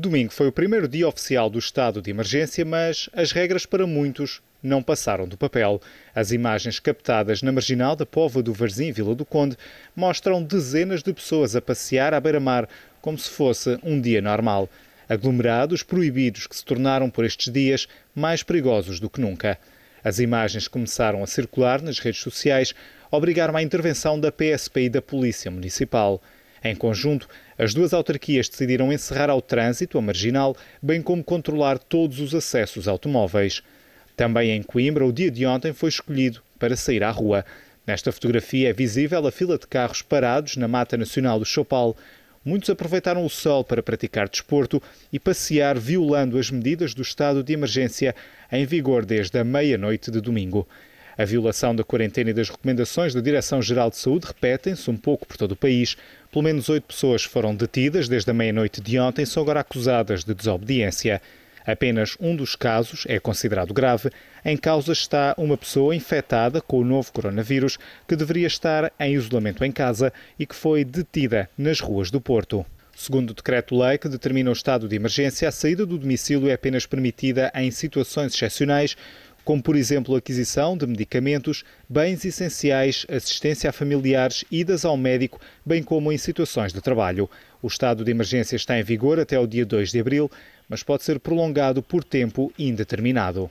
Domingo foi o primeiro dia oficial do estado de emergência, mas as regras para muitos não passaram do papel. As imagens captadas na marginal da Pova do Varzim, Vila do Conde, mostram dezenas de pessoas a passear à beira-mar como se fosse um dia normal. Aglomerados proibidos que se tornaram por estes dias mais perigosos do que nunca. As imagens começaram a circular nas redes sociais, obrigaram obrigar uma intervenção da PSP e da Polícia Municipal. Em conjunto, as duas autarquias decidiram encerrar ao trânsito a marginal, bem como controlar todos os acessos automóveis. Também em Coimbra, o dia de ontem foi escolhido para sair à rua. Nesta fotografia é visível a fila de carros parados na Mata Nacional do Chopal. Muitos aproveitaram o sol para praticar desporto e passear violando as medidas do estado de emergência em vigor desde a meia-noite de domingo. A violação da quarentena e das recomendações da Direção-Geral de Saúde repetem-se um pouco por todo o país. Pelo menos oito pessoas foram detidas desde a meia-noite de ontem e são agora acusadas de desobediência. Apenas um dos casos é considerado grave. Em causa está uma pessoa infectada com o novo coronavírus que deveria estar em isolamento em casa e que foi detida nas ruas do Porto. Segundo o decreto-lei que determina o estado de emergência, a saída do domicílio é apenas permitida em situações excepcionais, como por exemplo a aquisição de medicamentos, bens essenciais, assistência a familiares, idas ao médico, bem como em situações de trabalho. O estado de emergência está em vigor até o dia 2 de abril, mas pode ser prolongado por tempo indeterminado.